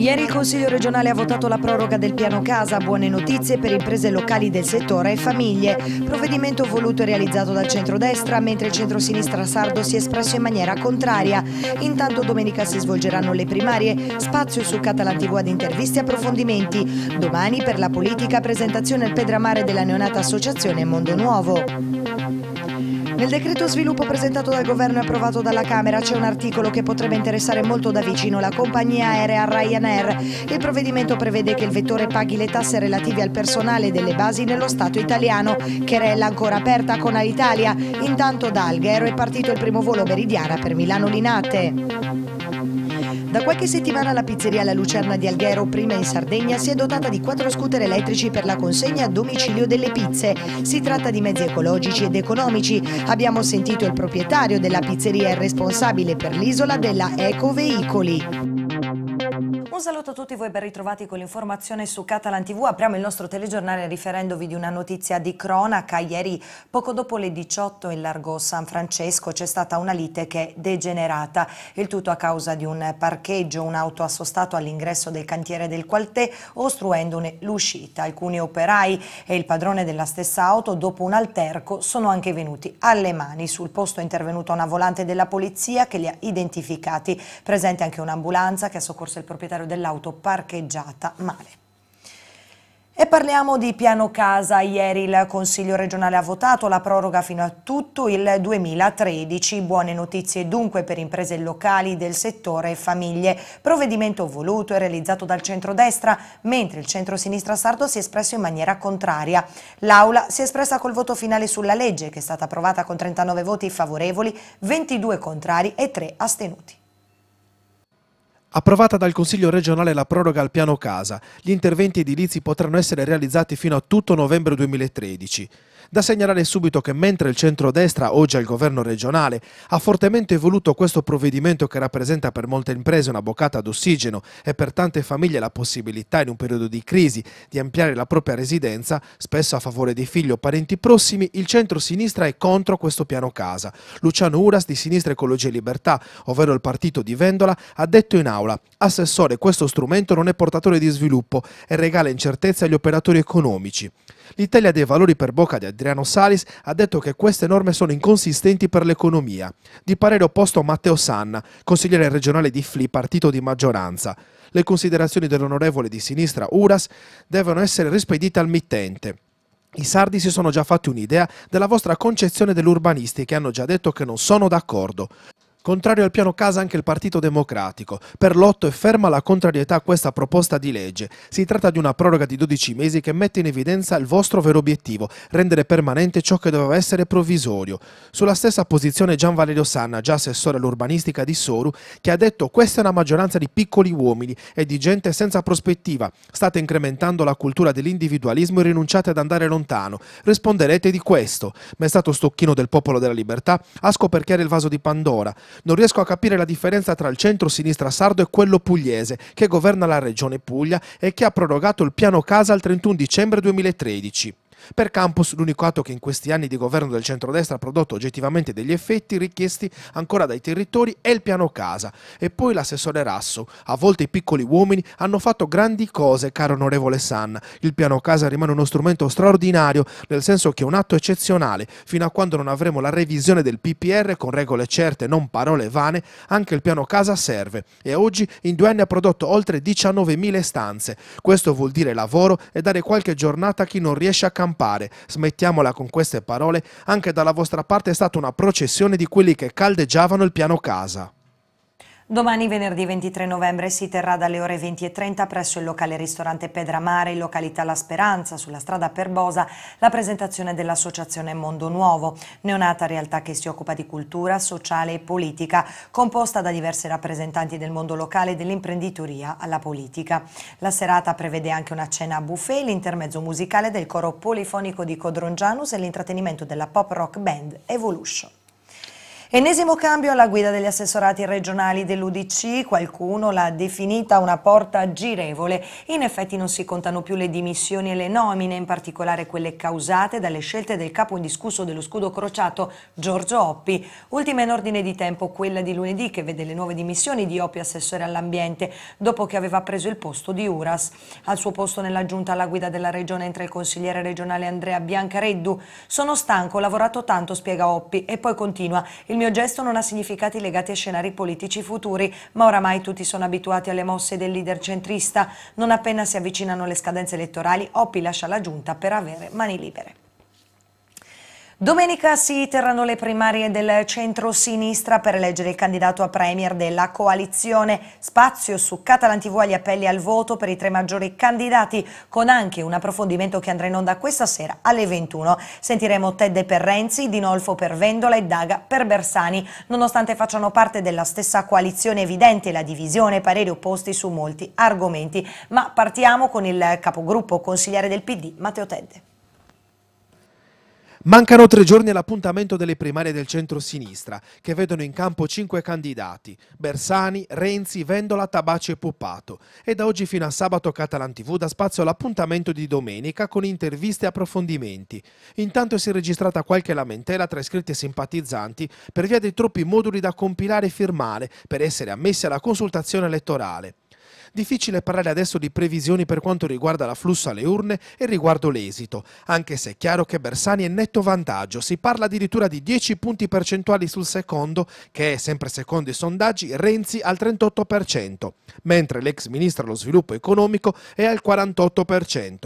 Ieri il Consiglio regionale ha votato la proroga del piano casa, buone notizie per imprese locali del settore e famiglie, provvedimento voluto e realizzato dal centrodestra, mentre il centrosinistra sardo si è espresso in maniera contraria. Intanto domenica si svolgeranno le primarie, spazio su Catalan TV ad interviste e approfondimenti. Domani per la politica presentazione al Pedramare della neonata associazione Mondo Nuovo. Nel decreto sviluppo presentato dal governo e approvato dalla Camera c'è un articolo che potrebbe interessare molto da vicino la compagnia aerea Ryanair. Il provvedimento prevede che il vettore paghi le tasse relative al personale delle basi nello Stato italiano, querella ancora aperta con Alitalia. Intanto da Alghero è partito il primo volo meridiana per Milano Linate. Da qualche settimana la pizzeria La Lucerna di Alghero, prima in Sardegna, si è dotata di quattro scooter elettrici per la consegna a domicilio delle pizze. Si tratta di mezzi ecologici ed economici. Abbiamo sentito il proprietario della pizzeria e responsabile per l'isola della Ecoveicoli. Un saluto a tutti voi, ben ritrovati con l'informazione su Catalan TV. Apriamo il nostro telegiornale riferendovi di una notizia di cronaca. Ieri, poco dopo le 18, in largo San Francesco, c'è stata una lite che è degenerata. Il tutto a causa di un parcheggio, un'auto assostato all'ingresso del cantiere del Qualtè, ostruendone l'uscita. Alcuni operai e il padrone della stessa auto, dopo un alterco, sono anche venuti alle mani. Sul posto è intervenuta una volante della polizia che li ha identificati. Presente anche un'ambulanza che ha soccorso il proprietario dell'auto parcheggiata male. E parliamo di piano casa. Ieri il Consiglio regionale ha votato la proroga fino a tutto il 2013. Buone notizie dunque per imprese locali del settore e famiglie. Provvedimento voluto e realizzato dal centrodestra, mentre il centro-sinistra sardo si è espresso in maniera contraria. L'Aula si è espressa col voto finale sulla legge, che è stata approvata con 39 voti favorevoli, 22 contrari e 3 astenuti. Approvata dal Consiglio regionale la proroga al piano casa, gli interventi edilizi potranno essere realizzati fino a tutto novembre 2013. Da segnalare subito che mentre il centrodestra, oggi al governo regionale, ha fortemente voluto questo provvedimento che rappresenta per molte imprese una boccata d'ossigeno e per tante famiglie la possibilità in un periodo di crisi di ampliare la propria residenza, spesso a favore di figli o parenti prossimi, il centro-sinistra è contro questo piano casa. Luciano Uras di Sinistra Ecologia e Libertà, ovvero il partito di Vendola, ha detto in aula «Assessore, questo strumento non è portatore di sviluppo e regala incertezza agli operatori economici». L'Italia dei Valori per bocca di Adriano Salis ha detto che queste norme sono inconsistenti per l'economia. Di parere opposto Matteo Sanna, consigliere regionale di FLI, partito di maggioranza. Le considerazioni dell'onorevole di sinistra Uras devono essere rispedite al mittente. I sardi si sono già fatti un'idea della vostra concezione dell'urbanistica e hanno già detto che non sono d'accordo. Contrario al piano casa anche il Partito Democratico. Per l'otto è ferma la contrarietà a questa proposta di legge. Si tratta di una proroga di 12 mesi che mette in evidenza il vostro vero obiettivo, rendere permanente ciò che doveva essere provvisorio. Sulla stessa posizione Gian Valerio Sanna, già assessore all'urbanistica di Soru, che ha detto questa è una maggioranza di piccoli uomini e di gente senza prospettiva. State incrementando la cultura dell'individualismo e rinunciate ad andare lontano. Risponderete di questo. Ma è stato stocchino del popolo della libertà a scoperchiare il vaso di Pandora. Non riesco a capire la differenza tra il centro-sinistra sardo e quello pugliese, che governa la regione Puglia e che ha prorogato il piano casa al 31 dicembre 2013. Per Campos, l'unico atto che in questi anni di governo del centrodestra ha prodotto oggettivamente degli effetti richiesti ancora dai territori è il piano casa e poi l'assessore Rasso. A volte i piccoli uomini hanno fatto grandi cose, caro onorevole San. Il piano casa rimane uno strumento straordinario, nel senso che è un atto eccezionale. Fino a quando non avremo la revisione del PPR con regole certe, non parole vane, anche il piano casa serve e oggi in due anni ha prodotto oltre 19.000 stanze. Questo vuol dire lavoro e dare qualche giornata a chi non riesce a cambiare campare. Smettiamola con queste parole, anche dalla vostra parte è stata una processione di quelli che caldeggiavano il piano casa. Domani venerdì 23 novembre si terrà dalle ore 20.30 presso il locale ristorante Pedramare in località La Speranza sulla strada Perbosa la presentazione dell'associazione Mondo Nuovo, neonata realtà che si occupa di cultura, sociale e politica, composta da diversi rappresentanti del mondo locale e dell'imprenditoria alla politica. La serata prevede anche una cena a buffet, l'intermezzo musicale del coro polifonico di Codrongianus e l'intrattenimento della pop rock band Evolution. Ennesimo cambio alla guida degli assessorati regionali dell'Udc, qualcuno l'ha definita una porta girevole. In effetti non si contano più le dimissioni e le nomine, in particolare quelle causate dalle scelte del capo indiscusso dello scudo crociato Giorgio Oppi. Ultima in ordine di tempo quella di lunedì che vede le nuove dimissioni di Oppi assessore all'ambiente dopo che aveva preso il posto di Uras. Al suo posto nella giunta alla guida della regione entra il consigliere regionale Andrea Biancareddu. Sono stanco, ho lavorato tanto, spiega Oppi e poi continua. Il mio gesto non ha significati legati a scenari politici futuri, ma oramai tutti sono abituati alle mosse del leader centrista. Non appena si avvicinano le scadenze elettorali, Oppi lascia la giunta per avere mani libere. Domenica si terranno le primarie del centro-sinistra per eleggere il candidato a premier della coalizione. Spazio su Catalan TV agli appelli al voto per i tre maggiori candidati, con anche un approfondimento che andrà in onda questa sera alle 21. Sentiremo Tedde per Renzi, Dinolfo per Vendola e Daga per Bersani. Nonostante facciano parte della stessa coalizione, evidente la divisione, pareri opposti su molti argomenti. Ma partiamo con il capogruppo consigliere del PD, Matteo Tedde. Mancano tre giorni all'appuntamento delle primarie del centro-sinistra, che vedono in campo cinque candidati, Bersani, Renzi, Vendola, Tabaci e Puppato. E da oggi fino a sabato Catalan TV dà spazio all'appuntamento di domenica con interviste e approfondimenti. Intanto si è registrata qualche lamentela tra iscritti e simpatizzanti per via dei troppi moduli da compilare e firmare per essere ammessi alla consultazione elettorale. Difficile parlare adesso di previsioni per quanto riguarda l'afflusso alle urne e riguardo l'esito, anche se è chiaro che Bersani è netto vantaggio, si parla addirittura di 10 punti percentuali sul secondo, che è sempre secondo i sondaggi Renzi al 38%, mentre l'ex ministro dello sviluppo economico è al 48%.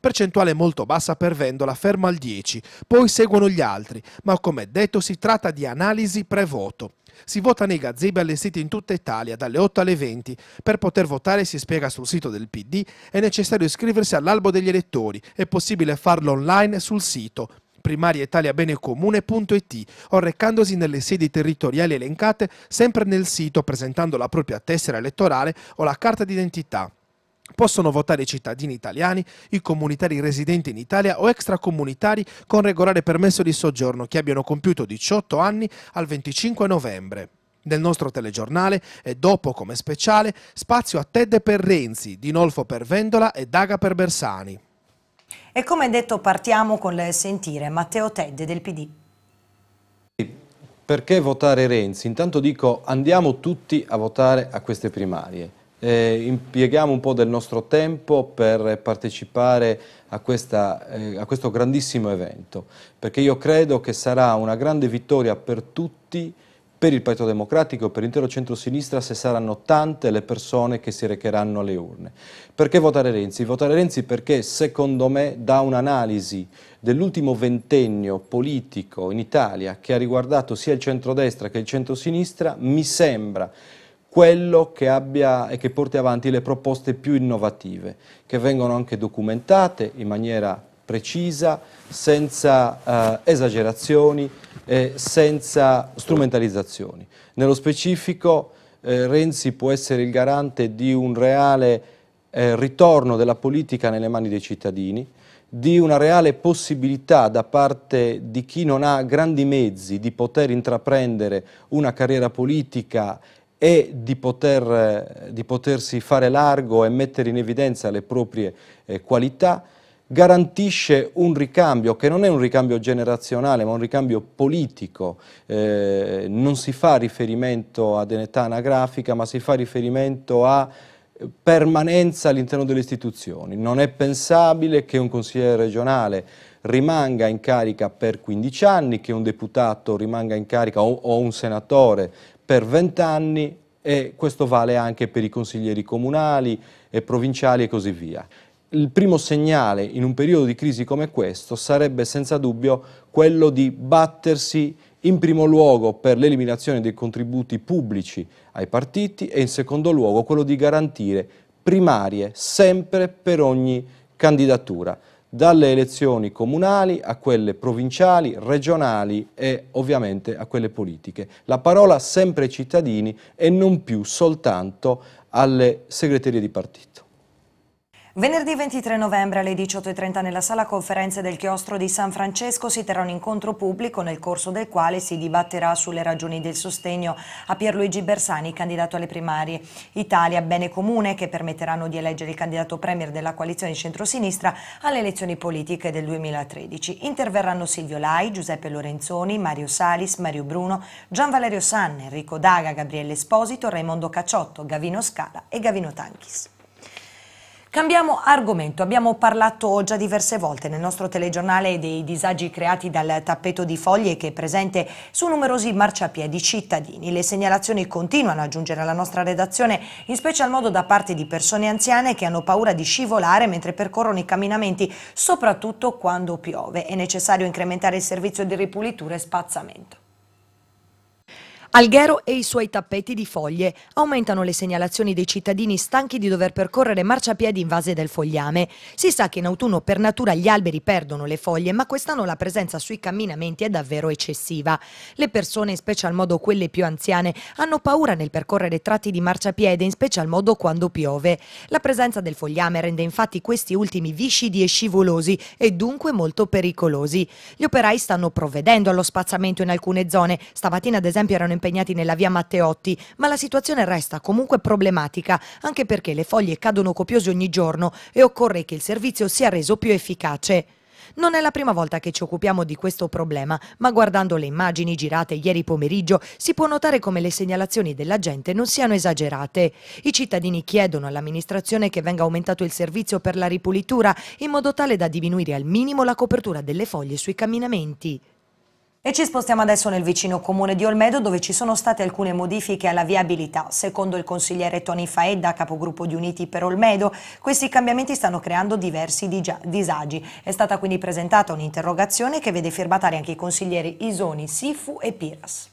Percentuale molto bassa per Vendola, ferma al 10%, poi seguono gli altri, ma come detto si tratta di analisi pre-voto. Si vota nei gazebe allestiti in tutta Italia dalle 8 alle 20 per poter votare votare, si spiega sul sito del PD, è necessario iscriversi all'albo degli elettori. È possibile farlo online sul sito primariaitaliabenecomune.it o recandosi nelle sedi territoriali elencate sempre nel sito presentando la propria tessera elettorale o la carta d'identità. Possono votare i cittadini italiani, i comunitari residenti in Italia o extracomunitari con regolare permesso di soggiorno che abbiano compiuto 18 anni al 25 novembre. Nel nostro telegiornale e dopo come speciale spazio a Ted per Renzi, Dinolfo per Vendola e Daga per Bersani. E come detto partiamo con le sentire Matteo Tedde del PD. Perché votare Renzi? Intanto dico andiamo tutti a votare a queste primarie. Eh, impieghiamo un po' del nostro tempo per partecipare a, questa, eh, a questo grandissimo evento, perché io credo che sarà una grande vittoria per tutti per il Partito Democratico e per l'intero centro-sinistra se saranno tante le persone che si recheranno alle urne. Perché votare Renzi? Votare Renzi perché secondo me da un'analisi dell'ultimo ventennio politico in Italia che ha riguardato sia il centrodestra che il centro-sinistra, mi sembra quello che abbia e che porti avanti le proposte più innovative, che vengono anche documentate in maniera precisa, senza eh, esagerazioni, eh, senza strumentalizzazioni. Nello specifico eh, Renzi può essere il garante di un reale eh, ritorno della politica nelle mani dei cittadini, di una reale possibilità da parte di chi non ha grandi mezzi di poter intraprendere una carriera politica e di, poter, eh, di potersi fare largo e mettere in evidenza le proprie eh, qualità garantisce un ricambio che non è un ricambio generazionale ma un ricambio politico, eh, non si fa riferimento ad età anagrafica ma si fa riferimento a permanenza all'interno delle istituzioni, non è pensabile che un consigliere regionale rimanga in carica per 15 anni, che un deputato rimanga in carica o, o un senatore per 20 anni e questo vale anche per i consiglieri comunali e provinciali e così via il primo segnale in un periodo di crisi come questo sarebbe senza dubbio quello di battersi in primo luogo per l'eliminazione dei contributi pubblici ai partiti e in secondo luogo quello di garantire primarie sempre per ogni candidatura, dalle elezioni comunali a quelle provinciali, regionali e ovviamente a quelle politiche. La parola sempre ai cittadini e non più soltanto alle segreterie di partito. Venerdì 23 novembre alle 18.30 nella sala conferenze del chiostro di San Francesco si terrà un incontro pubblico nel corso del quale si dibatterà sulle ragioni del sostegno a Pierluigi Bersani, candidato alle primarie Italia Bene Comune, che permetteranno di eleggere il candidato premier della coalizione di centrosinistra alle elezioni politiche del 2013. Interverranno Silvio Lai, Giuseppe Lorenzoni, Mario Salis, Mario Bruno, Gian Valerio Sanne, Enrico Daga, Gabriele Esposito, Raimondo Cacciotto, Gavino Scala e Gavino Tanchis. Cambiamo argomento, abbiamo parlato già diverse volte nel nostro telegiornale dei disagi creati dal tappeto di foglie che è presente su numerosi marciapiedi cittadini. Le segnalazioni continuano a giungere alla nostra redazione, in special modo da parte di persone anziane che hanno paura di scivolare mentre percorrono i camminamenti, soprattutto quando piove. È necessario incrementare il servizio di ripulitura e spazzamento. Alghero e i suoi tappeti di foglie. Aumentano le segnalazioni dei cittadini stanchi di dover percorrere marciapiedi invase del fogliame. Si sa che in autunno per natura gli alberi perdono le foglie, ma quest'anno la presenza sui camminamenti è davvero eccessiva. Le persone, in special modo quelle più anziane, hanno paura nel percorrere tratti di marciapiede, in special modo quando piove. La presenza del fogliame rende infatti questi ultimi viscidi e scivolosi e dunque molto pericolosi. Gli operai stanno provvedendo allo spazzamento in alcune zone. Stamattina ad esempio erano in impegnati nella via Matteotti, ma la situazione resta comunque problematica, anche perché le foglie cadono copiose ogni giorno e occorre che il servizio sia reso più efficace. Non è la prima volta che ci occupiamo di questo problema, ma guardando le immagini girate ieri pomeriggio si può notare come le segnalazioni della gente non siano esagerate. I cittadini chiedono all'amministrazione che venga aumentato il servizio per la ripulitura in modo tale da diminuire al minimo la copertura delle foglie sui camminamenti. E ci spostiamo adesso nel vicino comune di Olmedo dove ci sono state alcune modifiche alla viabilità. Secondo il consigliere Tony Faedda, capogruppo di Uniti per Olmedo, questi cambiamenti stanno creando diversi disagi. È stata quindi presentata un'interrogazione che vede firmatari anche i consiglieri Isoni, Sifu e Piras.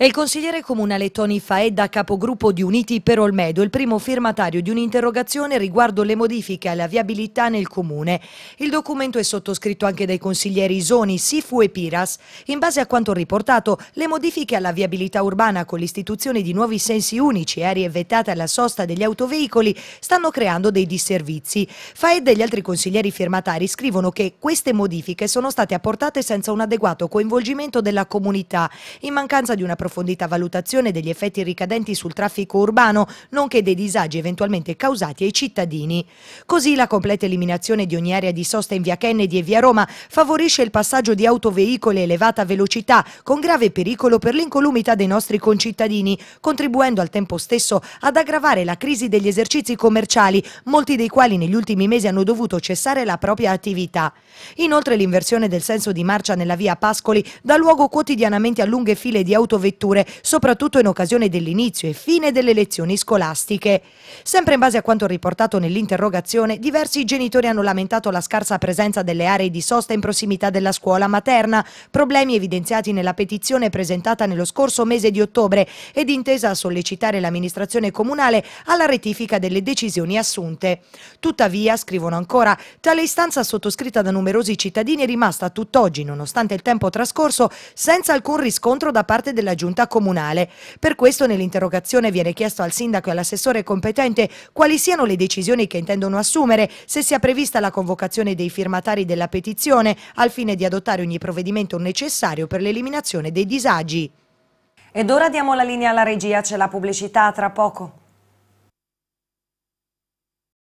È il consigliere comunale Tony Faedda, capogruppo di Uniti per Olmedo, il primo firmatario di un'interrogazione riguardo le modifiche alla viabilità nel comune. Il documento è sottoscritto anche dai consiglieri Isoni, Sifu e Piras. In base a quanto riportato, le modifiche alla viabilità urbana con l'istituzione di nuovi sensi unici e aree vietate alla sosta degli autoveicoli stanno creando dei disservizi. Faedda e gli altri consiglieri firmatari scrivono che queste modifiche sono state apportate senza un adeguato coinvolgimento della comunità, in mancanza di una proposta un'approfondita valutazione degli effetti ricadenti sul traffico urbano, nonché dei disagi eventualmente causati ai cittadini. Così la completa eliminazione di ogni area di sosta in via Kennedy e via Roma favorisce il passaggio di autoveicoli a elevata velocità, con grave pericolo per l'incolumità dei nostri concittadini, contribuendo al tempo stesso ad aggravare la crisi degli esercizi commerciali, molti dei quali negli ultimi mesi hanno dovuto cessare la propria attività. Inoltre l'inversione del senso di marcia nella via Pascoli dà luogo quotidianamente a lunghe file di autovetture letture, soprattutto in occasione dell'inizio e fine delle lezioni scolastiche. Sempre in base a quanto riportato nell'interrogazione, diversi genitori hanno lamentato la scarsa presenza delle aree di sosta in prossimità della scuola materna, problemi evidenziati nella petizione presentata nello scorso mese di ottobre ed intesa a sollecitare l'amministrazione comunale alla rettifica delle decisioni assunte. Tuttavia, scrivono ancora, tale istanza sottoscritta da numerosi cittadini è rimasta tutt'oggi, nonostante il tempo trascorso, senza alcun riscontro da parte della giunta giunta comunale. Per questo nell'interrogazione viene chiesto al sindaco e all'assessore competente quali siano le decisioni che intendono assumere, se sia prevista la convocazione dei firmatari della petizione al fine di adottare ogni provvedimento necessario per l'eliminazione dei disagi. Ed ora diamo la linea alla regia, c'è la pubblicità tra poco.